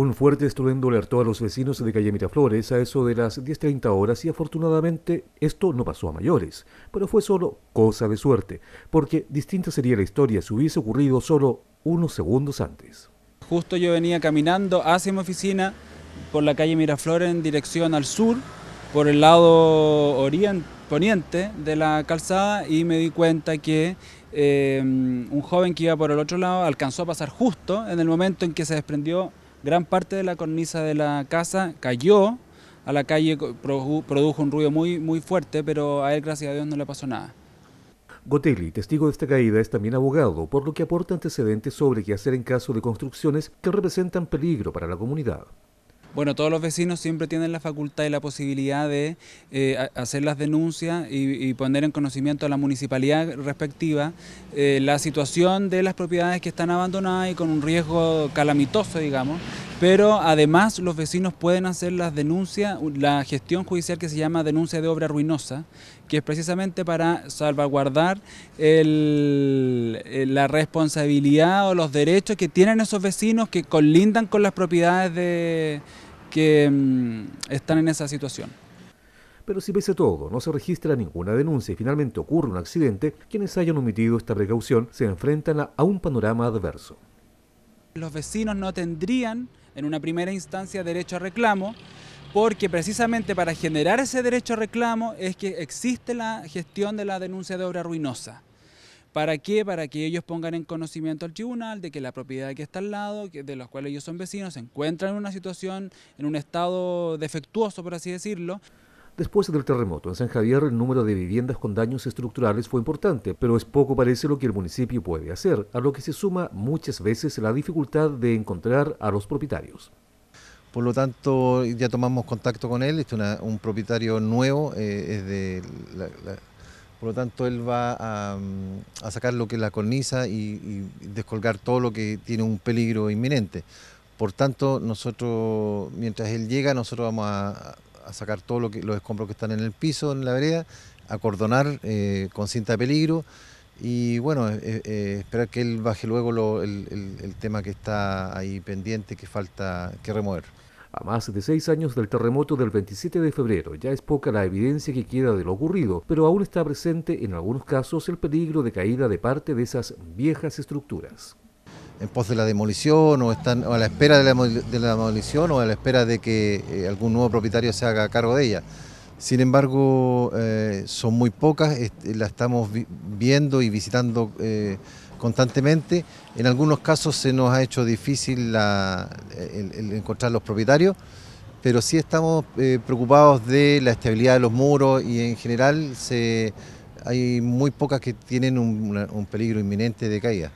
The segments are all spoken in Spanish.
Un fuerte estruendo alertó a los vecinos de calle Miraflores a eso de las 10.30 horas y afortunadamente esto no pasó a mayores, pero fue solo cosa de suerte, porque distinta sería la historia si hubiese ocurrido solo unos segundos antes. Justo yo venía caminando hacia mi oficina por la calle Miraflores en dirección al sur, por el lado oriente, poniente de la calzada y me di cuenta que eh, un joven que iba por el otro lado alcanzó a pasar justo en el momento en que se desprendió gran parte de la cornisa de la casa cayó a la calle, produjo un ruido muy, muy fuerte, pero a él, gracias a Dios, no le pasó nada. Gotelli, testigo de esta caída, es también abogado, por lo que aporta antecedentes sobre qué hacer en caso de construcciones que representan peligro para la comunidad. Bueno, todos los vecinos siempre tienen la facultad y la posibilidad de eh, hacer las denuncias y, poner en conocimiento a la municipalidad respectiva eh, la situación de las propiedades que están abandonadas y con un riesgo calamitoso, digamos. Pero además los vecinos pueden hacer las denuncias, la gestión judicial que se llama denuncia de obra ruinosa, que es precisamente para salvaguardar eh, la responsabilidad o los derechos que tienen esos vecinos que colindan con las propiedades de, que mm, están en esa situación. Pero si pese a todo, no se registra ninguna denuncia y finalmente ocurre un accidente, quienes hayan omitido esta precaución se enfrentan a un panorama adverso. Los vecinos no tendrían, en una primera instancia, derecho a reclamo, porque precisamente para generar ese derecho a reclamo es que existe la gestión de la denuncia de obra ruinosa. ¿Para qué? Para que ellos pongan en conocimiento al tribunal de que la propiedad que está al lado, de los cuales ellos son vecinos, se encuentra en una situación, en un estado defectuoso, por así decirlo. Después del terremoto en San Javier, el número de viviendas con daños estructurales fue importante, pero es poco parece lo que el municipio puede hacer, a lo que se suma muchas veces la dificultad de encontrar a los propietarios. Por lo tanto, ya tomamos contacto con él, este es un propietario nuevo, eh, es de la por lo tanto, él va a, mm, sacar lo que es la cornisa y, descolgar todo lo que tiene un peligro inminente. Por tanto, nosotros, mientras él llega, nosotros vamos a, sacar todos lo los escombros que están en el piso, en la vereda, acordonar eh, con cinta de peligro y bueno, esperar que él baje luego el, el tema que está ahí pendiente, que falta que remover. A más de seis años del terremoto del 27 de febrero, ya es poca la evidencia que queda de lo ocurrido, pero aún está presente en algunos casos el peligro de caída de parte de esas viejas estructuras. En pos de la demolición o están a la espera de la, demolición o a la espera de que eh, algún nuevo propietario se haga cargo de ella. Sin embargo, eh, son muy pocas, la estamos viendo y visitando eh, constantemente. En algunos casos se nos ha hecho difícil encontrar los propietarios, pero sí estamos eh, preocupados de la estabilidad de los muros y en general hay muy pocas que tienen un peligro inminente de caída.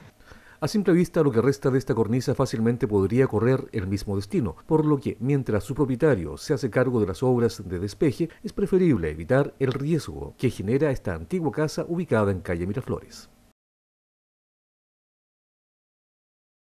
A simple vista, lo que resta de esta cornisa fácilmente podría correr el mismo destino, por lo que, mientras su propietario se hace cargo de las obras de despeje, es preferible evitar el riesgo que genera esta antigua casa ubicada en calle Miraflores.